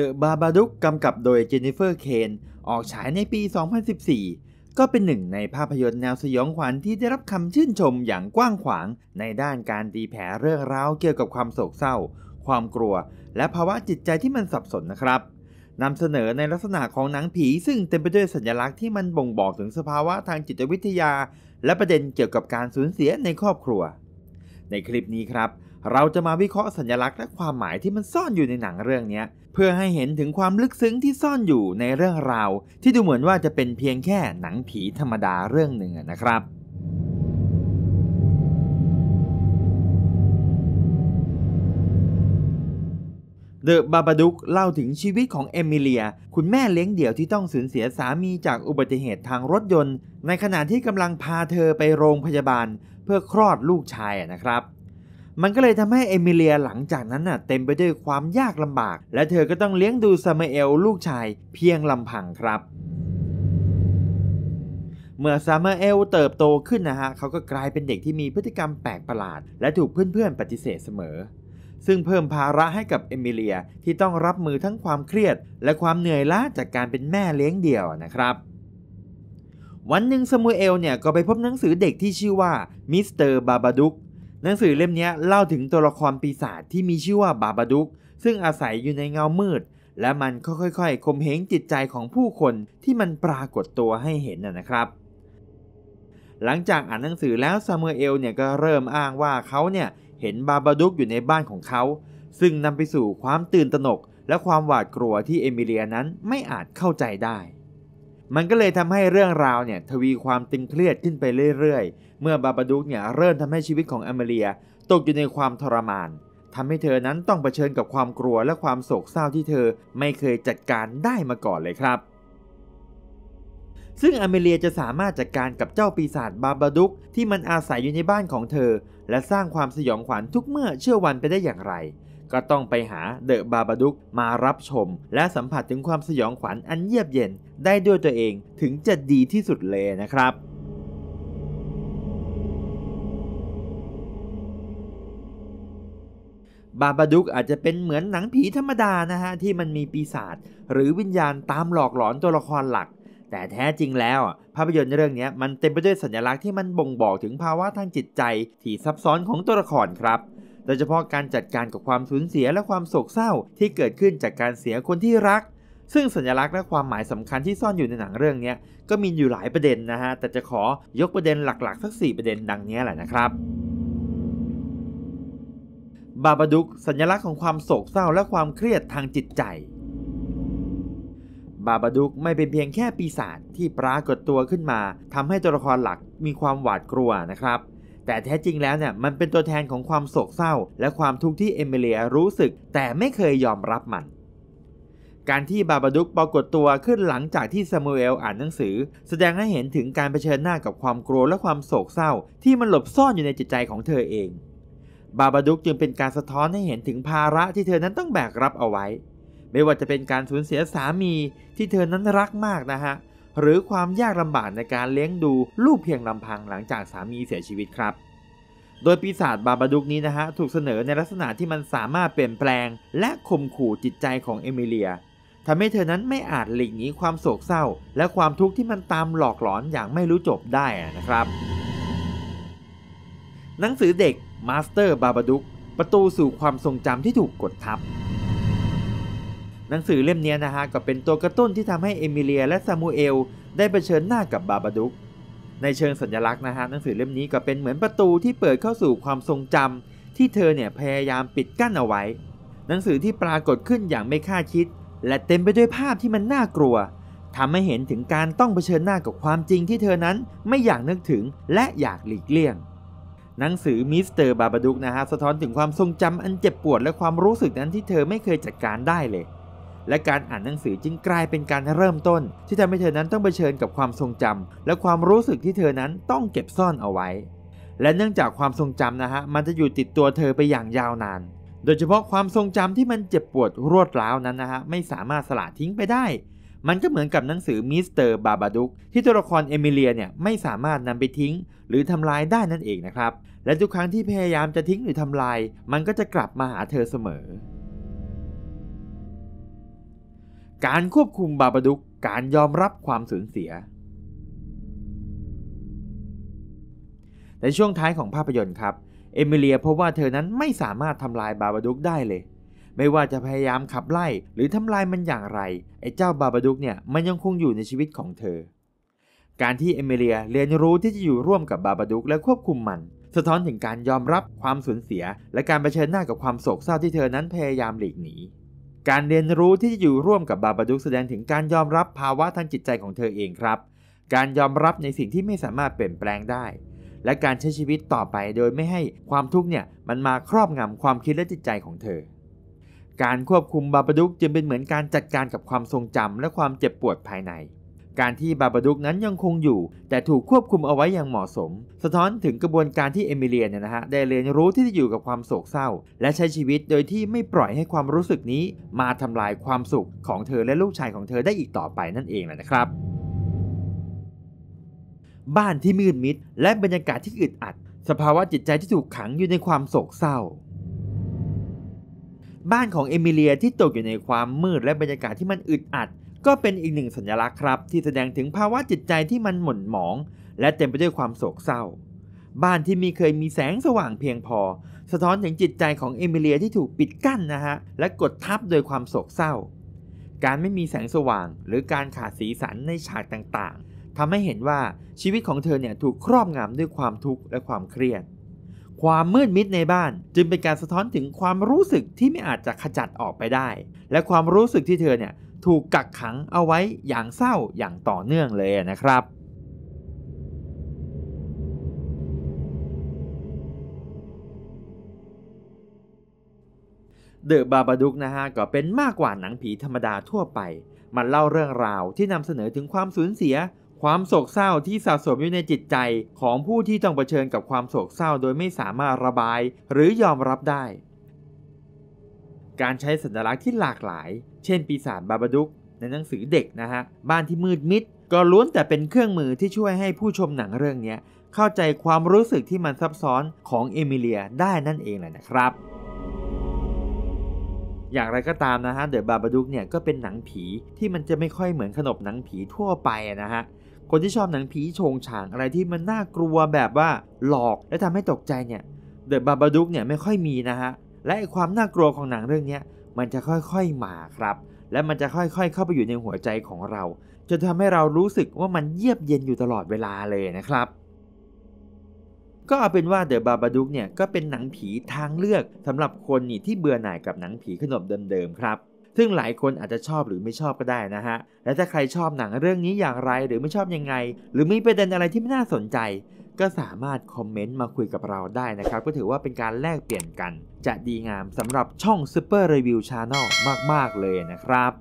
The Babadook กำกับโดยเจนนิเฟอร์เคนออกฉายในปี 2014 ก็เป็นหนึ่งในภาพยนตร์แนวสยองขวัญที่ได้รับคำชื่นชมอย่างกว้างขวางในด้านการตีแผ่เรื่องราวเกี่ยวกับความโศกเศร้า ความกลัว และภาวะจิตใจที่มันสับสนนะครับนำเสนอในลักษณะของหนังผีซึ่งเต็มไปด้วยสัญลักษณ์ที่มันบ่งบอกถึงสภาวะทางจิตวิทยา และประเด็นเกี่ยวกับการสูญเสียในครอบครัวในคลิปนี้ครับเราจะมาวิเคราะห์สัญลักษณ์และความหมายที่มันซ่อนอยู่ในหนังเรื่องนี้เพื่อให้เห็นถึงความลึกซึ้งที่ซ่อนอยู่ในเรื่องราว ที่ดูเหมือนว่าจะเป็นเพียงแค่หนังผีธรรมดาเรื่องหนึ่งนะครับเดอะบาบาดุกเล่าถึงชีวิตของเอมิเลีย คุณแม่เลี้ยงเดี่ยวที่ต้องสูญเสียสามีจากอุบัติเหตุทางรถยนต์ ในขณะที่กำลังพาเธอไปโรงพยาบาลพื่อคลอดลูกชายนะครับ มันก็เลยทำให้เอมิเลียหลังจากนั้นน่ะ เต็มไปด้วยความยากลำบาก และเธอก็ต้องเลี้ยงดูซามาเอลลูกชาย เพียงลำพังครับ เมื่อซามาเอลเติบโตขึ้นนะฮะ เขาก็กลายเป็นเด็กที่มีพฤติกรรมแปลกประหลาด และถูกเพื่อนๆปฏิเสธเสมอ ซึ่งเพิ่มภาระให้กับเอมิเลียที่ต้องรับมือทั้งความเครียด และความเหนื่อยล้าจากการเป็นแม่เลี้ยงเดี่ยวนะครับวันหนึ่งสมูเอลเนี่ยก็ไปพบหนังสือเด็กที่ชื่อว่ามิสเตอร์บาบาดุกหนังสือเล่มนี้เล่าถึงตัวละครปีศาจที่มีชื่อว่าบาบาดุกซึ่งอาศัยอยู่ในเงามืด และมันก็ค่อยๆคคมเหงจิตใจของผู้คนที่มันปรากฏตัวให้เห็นนะครับหลังจากอ่านหนังสือแล้วซามูเอลเนี่ยก็เริ่มอ้างว่าเขาเนี่ยเห็นบาบาดุกอยู่ในบ้านของเขาซึ่งนำไปสู่ความตื่นตระหนกและความหวาดกลัวที่เอมิเลียนั้นไม่อาจเข้าใจได้มันก็เลยทำให้เรื่องราวเนี่ยทวีความตึงเครียดขึ้นไปเรื่อยๆ เมื่อบาบาดุกเนี่ยเริ่มทำให้ชีวิตของแอมเบเลียตกอยู่ในความทรมาน ทำให้เธอนั้นต้องเผชิญกับความกลัวและความโศกเศร้าที่เธอ ไม่เคยจัดการได้มาก่อนเลยครับ ซึ่งอเมเลียจะสามารถจัดการกับเจ้าปีศาจบาบาดุกที่มันอาศัยอยู่ในบ้านของเธอ และสร้างความสยองขวัญทุกเมื่อเชื่อวันไปได้อย่างไรก็ต้องไปหาเดอะบาบาดุกมารับชม และสัมผัสถึงความสยองขวัญอันเยียบเย็นได้ด้วยตัวเองถึงจะดีที่สุดเลยนะครับ บาบาดุกอาจจะเป็นเหมือนหนังผีธรรมดานะฮะที่มันมีปีศาจหรือวิญญาณตามหลอกหลอนตัวละครหลัก แต่แท้จริงแล้ว ภาพยนตร์เรื่องนี้มันเต็มไปด้วยสัญลักษณ์ที่มันบ่งบอกถึงภาวะทางจิตใจที่ซับซ้อนของตัวละครครับโดยเฉพาะการจัดการกับความสูญเสียและความโศกเศร้าที่เกิดขึ้นจากการเสียคนที่รัก ซึ่งสัญลักษณ์และความหมายสำคัญที่ซ่อนอยู่ในหนังเรื่องนี้ก็มีอยู่หลายประเด็นนะฮะ แต่จะขอยกประเด็นหลักๆ สัก4ประเด็นดังนี้แหละนะครับ บาบาดุก สัญลักษณ์ของความโศกเศร้าและความเครียดทางจิตใจ บาบาดุกไม่เป็นเพียงแค่ปีศาจที่ปรากฏตัวขึ้นมา ทำให้ตัวละครหลักมีความหวาดกลัวนะครับแต่แท้จริงแล้วเนี่ยมันเป็นตัวแทนของความโศกเศร้า และความทุกข์ที่เอมิเลียรู้สึก แต่ไม่เคยยอมรับมัน การที่บาบาดุกปรากฏตัวขึ้นหลังจากที่ซามูเอลอ่านหนังสือ แสดงให้เห็นถึงการเผชิญหน้ากับความกลัวและความโศกเศร้า ที่มันหลบซ่อนอยู่ในจิตใจของเธอเอง บาบาดุกจึงเป็นการสะท้อนให้เห็นถึงภาระที่เธอนั้นต้องแบกรับเอาไว้ ไม่ว่าจะเป็นการสูญเสียสามีที่เธอนั้นรักมากนะฮะหรือความยากลำบากในการเลี้ยงดูลูกเพียงลำพังหลังจากสามีเสียชีวิตครับ โดยปีศาจบาบาดุกนี้นะฮะถูกเสนอในลักษณะที่มันสามารถเปลี่ยนแปลงและข่มขู่จิตใจของเอมิเลียทำให้เธอนั้นไม่อาจหลีกหนีความโศกเศร้าและความทุกข์ที่มันตามหลอกหลอนอย่างไม่รู้จบได้นะครับ หนังสือเด็ก Master b a b a d o o k ประตูสู่ความทรงจำที่ถูกกดทับหนังสือเล่มนี้นะฮะก็เป็นตัวกระตุ้นที่ทำให้เอมิเลียและซามูเอลได้เผชิญหน้ากับบาบาดุก ในเชิงสัญลักษณ์นะฮะหนังสือเล่มนี้ก็เป็นเหมือนประตูที่เปิดเข้าสู่ความทรงจำที่เธอเนี่ยพยายามปิดกั้นเอาไว้ หนังสือที่ปรากฏขึ้นอย่างไม่คาดคิดและเต็มไปด้วยภาพที่มันน่ากลัวทำให้เห็นถึงการต้องเผชิญหน้ากับความจริงที่เธอนั้นไม่อยากนึกถึงและอยากหลีกเลี่ยง หนังสือมิสเตอร์บาบาดุกนะฮะสะท้อนถึงความทรงจำอันเจ็บปวดและความรู้สึกนั้นที่เธอไม่เคยจัดการได้เลยและการอ่านหนังสือจึงกลายเป็นการเริ่มต้น ที่ทำให้เธอนั้นต้องเผชิญกับความทรงจำ และความรู้สึกที่เธอนั้นต้องเก็บซ่อนเอาไว้ และเนื่องจากความทรงจำนะฮะมันจะอยู่ติดตัวเธอไปอย่างยาวนาน โดยเฉพาะความทรงจำที่มันเจ็บปวดรวดร้าวนั้นนะฮะไม่สามารถสละทิ้งไปได้ มันก็เหมือนกับหนังสือมิสเตอร์บาบาดุกที่ตัวละครเอมิเลียเนี่ยไม่สามารถนำไปทิ้ง หรือทำลายได้นั่นเองนะครับ และทุกครั้งที่พยายามจะทิ้งหรือทำลาย มันก็จะกลับมาหาเธอเสมอการควบคุมบาบาดุก การยอมรับความสูญเสีย ในช่วงท้ายของภาพยนตร์ครับ เอมิเลียพบว่าเธอนั้นไม่สามารถทำลายบาบาดุกได้เลย ไม่ว่าจะพยายามขับไล่ หรือทำลายมันอย่างไรไอ้เจ้าบาบาดุกเนี่ยมันยังคงอยู่ในชีวิตของเธอ การที่เอมิเลียเรียนรู้ที่จะอยู่ร่วมกับบาบาดุก และควบคุมมัน สะท้อนถึงการยอมรับความสูญเสีย และการเผชิญหน้ากับความโศกเศร้าที่เธอนั้นพยายามหลีกหนีการเรียนรู้ที่จะอยู่ร่วมกับบาบาดุกแสดงถึงการยอมรับภาวะทางจิตใจของเธอเองครับ การยอมรับในสิ่งที่ไม่สามารถเปลี่ยนแปลงได้ และการใช้ชีวิตต่อไปโดยไม่ให้ความทุกข์เนี่ยมันมาครอบงำความคิดและจิตใจของเธอ การควบคุมบาบาดุกจึงเป็นเหมือนการจัดการกับความทรงจำและความเจ็บปวดภายในการที่บาบาดุกนั้นยังคงอยู่ แต่ถูกควบคุมเอาไว้อย่างเหมาะสม สะท้อนถึงกระบวนการที่เอมิเลียเนี่ยนะฮะได้เรียนรู้ที่จะอยู่กับความโศกเศร้า และใช้ชีวิตโดยที่ไม่ปล่อยให้ความรู้สึกนี้มาทำลายความสุขของเธอและลูกชายของเธอได้อีกต่อไปนั่นเองนะครับ บ้านที่มืดมิดและบรรยากาศที่อึดอัด สภาวะจิตใจที่ถูกขังอยู่ในความโศกเศร้า บ้านของเอมิเลียที่ตกอยู่ในความมืดและบรรยากาศที่มันอึดอัดก็เป็นอีกหนึ่งสัญลักษณ์ครับ ที่แสดงถึงภาวะจิตใจที่มันหม่นหมอง และเต็มไปด้วยความโศกเศร้า บ้านที่มีเคยมีแสงสว่างเพียงพอ สะท้อนถึงจิตใจของเอมิเลียที่ถูกปิดกั้นนะฮะและกดทับโดยความโศกเศร้า การไม่มีแสงสว่างหรือการขาดสีสันในฉากต่างๆทำให้เห็นว่าชีวิตของเธอเนี่ยถูกครอบงำด้วยความทุกข์และความเครียด ความมืดมิดในบ้านจึงเป็นการสะท้อนถึงความรู้สึกที่ไม่อาจจะขจัดออกไปได้ และความรู้สึกที่เธอเนี่ยถูกกักขังเอาไว้อย่างเศร้าอย่างต่อเนื่องเลยนะครับ เดอะบาบาดุกนะฮะก็เป็นมากกว่าหนังผีธรรมดาทั่วไป มันเล่าเรื่องราวที่นำเสนอถึงความสูญเสีย ความโศกเศร้าที่สะสมอยู่ในจิตใจของผู้ที่ต้องเผชิญกับความโศกเศร้าโดยไม่สามารถระบายหรือยอมรับได้ การใช้สัญลักษณ์ที่หลากหลายเช่นปีศาจบาบาดุกในหนังสือเด็กนะฮะบ้านที่มืดมิดก็ล้วนแต่เป็นเครื่องมือที่ช่วยให้ผู้ชมหนังเรื่องนี้เข้าใจความรู้สึกที่มันซับซ้อนของเอมิเลียได้นั่นเองแหละนะครับ อย่างไรก็ตามนะฮะเดอะบาบาดุกเนี่ยก็เป็นหนังผีที่มันจะไม่ค่อยเหมือนขนบหนังผีทั่วไปนะฮะคนที่ชอบหนังผีชงฉางอะไรที่มันน่ากลัวแบบว่าหลอกและทำให้ตกใจเนี่ย เดอะบาบาดุกเนี่ยไม่ค่อยมีนะฮะและความน่ากลัวของหนังเรื่องนี้มันจะค่อยๆมาครับ และมันจะค่อย ๆ เข้าไปอยู่ในหัวใจของเราจนทำให้เรารู้สึกว่ามันเยียบเย็นอยู่ตลอดเวลาเลยนะครับ ก็เอาเป็นว่าเดอะบาบาดุกเนี่ย ก็เป็นหนังผีทางเลือกสำหรับคนนี่ที่เบื่อหน่ายกับหนังผีขนมเดิมๆครับ ซึ่งหลายคนอาจจะชอบหรือไม่ชอบก็ได้นะฮะ และถ้าใครชอบหนังเรื่องนี้อย่างไรหรือไม่ชอบยังไง หรือมีประเด็นอะไรที่ไม่น่าสนใจก็สามารถคอมเมนต์มาคุยกับเราได้นะครับ ก็ถือว่าเป็นการแลกเปลี่ยนกัน จะดีงามสำหรับช่องซ u เปอร์รีวิวชาแนลมาก ๆ เลยนะครับ